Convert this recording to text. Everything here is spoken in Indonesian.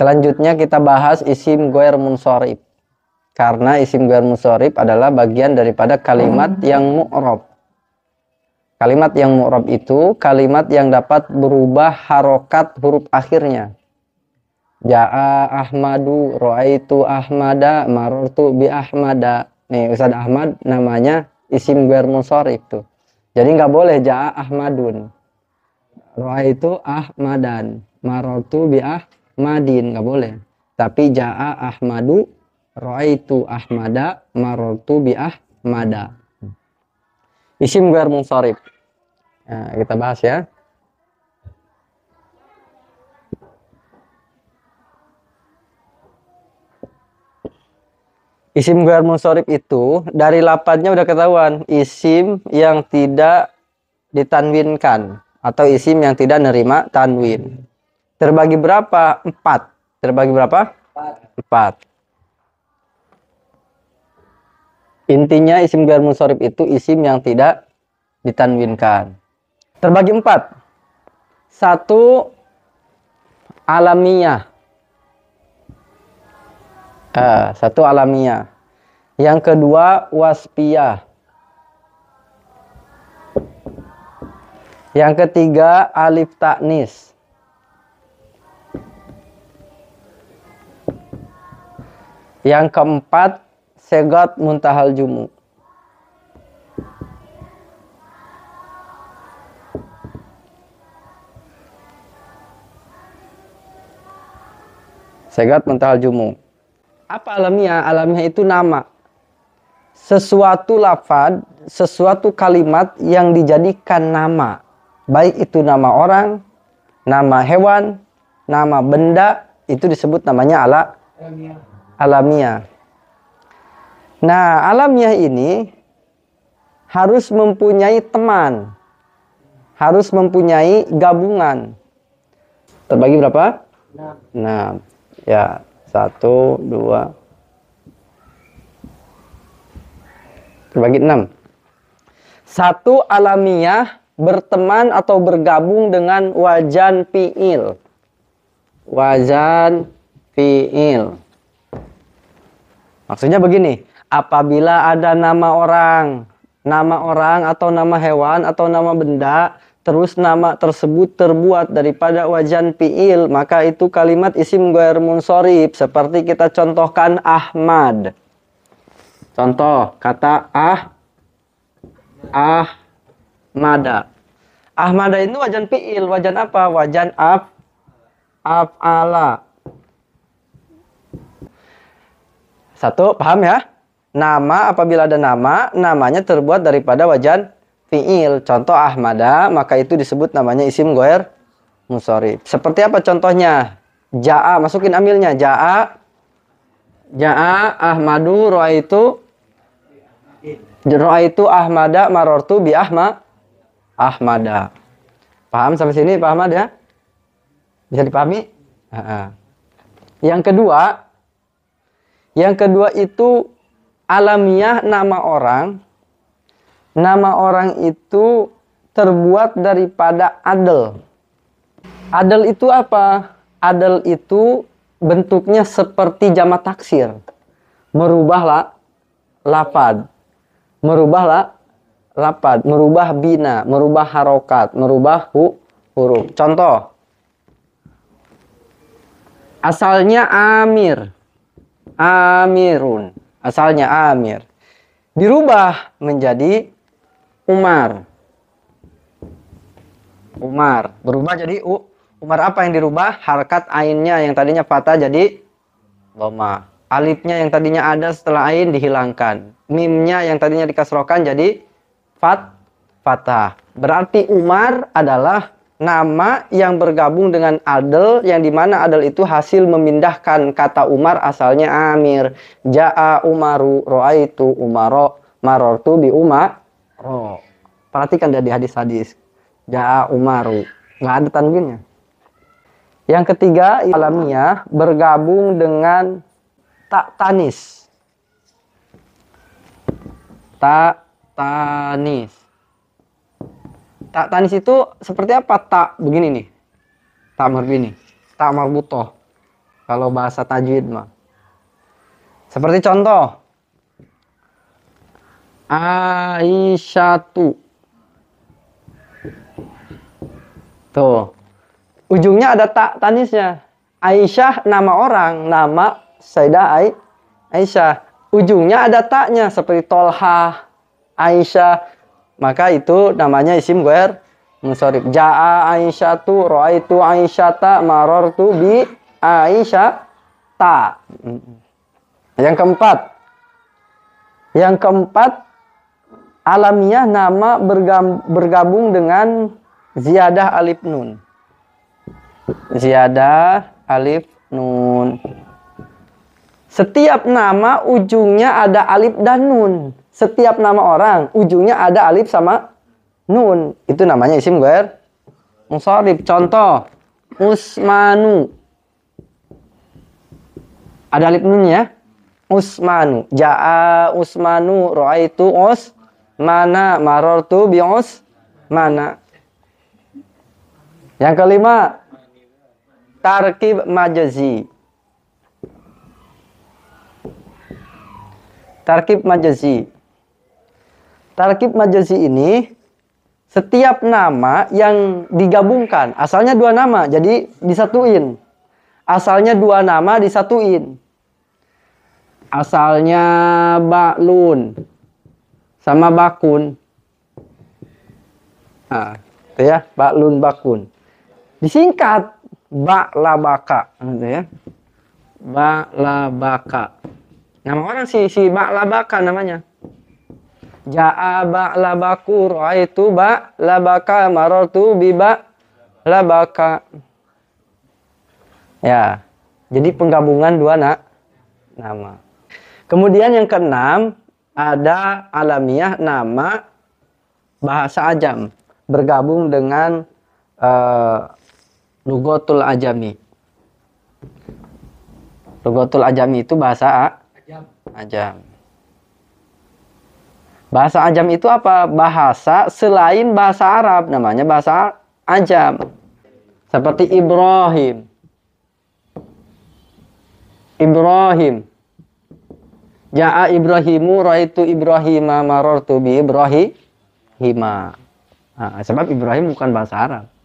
Selanjutnya kita bahas isim goer munsorib. Karena isim goer munsorib adalah bagian daripada kalimat yang mu'rob. Kalimat yang mu'rob itu kalimat yang dapat berubah harokat huruf akhirnya. Ja'a Ahmadu, ro'aitu Ahmada, marortu bi Ahmada. Nih, Ustaz Ahmad namanya isim guer munsorib tuh. Jadi nggak boleh ja'a Ahmadun. Ro'aitu Ahmadan, marortu bi Ahmada Ahmadin nggak boleh tapi jaa Ahmadu raaitu Ahmada marartu bi Ahmada isim gar munsharif nah, kita bahas ya Isim guar musorib itu dari lapatnya udah ketahuan isim yang tidak ditanwinkan atau isim yang tidak nerima tanwin. Terbagi berapa? Empat. Terbagi berapa? Empat. Empat. Intinya isim gair munsorib itu isim yang tidak ditanwinkan. Terbagi empat. Satu alamiah. Uh, ah, satu alamiah. Yang kedua waspiah. Yang ketiga alif taknis. Yang keempat, segot muntahal jumu. Segat muntahal jumu. Apa alamiah? Alamiah itu nama. Sesuatu lafad, sesuatu kalimat yang dijadikan nama. Baik itu nama orang, nama hewan, nama benda, itu disebut namanya ala alamiah. Nah, alamiah ini harus mempunyai teman, harus mempunyai gabungan. Terbagi berapa? Enam. Nah, ya satu, dua. Terbagi enam. Satu alamiah berteman atau bergabung dengan wajan fiil. Wajan fiil. Maksudnya begini, apabila ada nama orang, nama orang atau nama hewan atau nama benda, terus nama tersebut terbuat daripada wajan piil, maka itu kalimat isim goer munsorib seperti kita contohkan Ahmad. Contoh kata ah ah, mada. Ahmada itu wajan piil, wajan apa? Wajan af afala. Satu, paham ya? Nama apabila ada nama, namanya terbuat daripada wajan fi'il. Contoh Ahmada, maka itu disebut namanya isim goer musori. Seperti apa contohnya? Ja'a, masukin amilnya. Ja'a, Ja'a Ahmadu Roa itu Ahmada marortu bi Ahma Ahmada. Paham sampai sini paham Ahmad ya? Bisa dipahami? Yang kedua, yang kedua itu alamiah nama orang. Nama orang itu terbuat daripada adel. Adel itu apa? Adel itu bentuknya seperti jamak taksir. Merubahlah lapad. Merubahlah lapad, merubah bina, merubah harokat, merubah hu, huruf. Contoh. Asalnya Amir Amirun. Asalnya Amir. Dirubah menjadi Umar. Umar. Berubah jadi U. Umar apa yang dirubah? Harkat ainnya yang tadinya fatah jadi loma. Alifnya yang tadinya ada setelah ain dihilangkan. Mimnya yang tadinya dikasrokan jadi fat fatah. Berarti Umar adalah nama yang bergabung dengan adel yang dimana adel itu hasil memindahkan kata Umar asalnya Amir Ja'a Umaru Ro'aitu Umaro Marortu bi Umar oh. perhatikan dari hadis-hadis Ja'a Umaru nggak ada tanwinnya yang ketiga alamiah bergabung dengan tak tanis tak tanis Tak tanis itu seperti apa? Tak begini nih. Tak marbini. Tak marbuto Kalau bahasa tajwid mah. Seperti contoh. tu Tuh. Ujungnya ada tak tanisnya. Aisyah nama orang, nama Sayyidah Ai Aisyah. Ujungnya ada taknya seperti Tolha, Aisyah, maka itu namanya isim goer musorif jaa aisyatu raaitu aisyata tu bi ta. yang keempat yang keempat alamiah nama bergabung dengan ziyadah alif nun ziyadah alif nun setiap nama ujungnya ada alif dan nun setiap nama orang ujungnya ada alif sama nun. Itu namanya isim gue musharif. Contoh Usmanu. Ada alif nun ya Usmanu. Ja'a Usmanu roa itu us mana marortu bi us mana. Yang kelima tarkib majazi. Tarkib majazi Tarkib majelis ini setiap nama yang digabungkan, asalnya dua nama, jadi disatuin. Asalnya dua nama disatuin. Asalnya baklun sama bakun. Nah, itu ya, baklun bakun. Disingkat baklabaka, gitu ya. Baklabaka. Nama orang si si baklabaka namanya. Ja'a ba'labaku ra'aitu ba labaka marartu bi ba labaka. Ya. Jadi penggabungan dua na nama. Kemudian yang keenam ada alamiah nama bahasa ajam bergabung dengan uh, lugotul ajami. Lugotul ajami itu bahasa A? ajam. Ajam. Bahasa ajam itu apa? Bahasa selain bahasa Arab, namanya bahasa ajam. Seperti Ibrahim. Ibrahim. Ja'a Ibrahimu raitu Ibrahima marortu bi Ibrahima. Nah, sebab Ibrahim bukan bahasa Arab.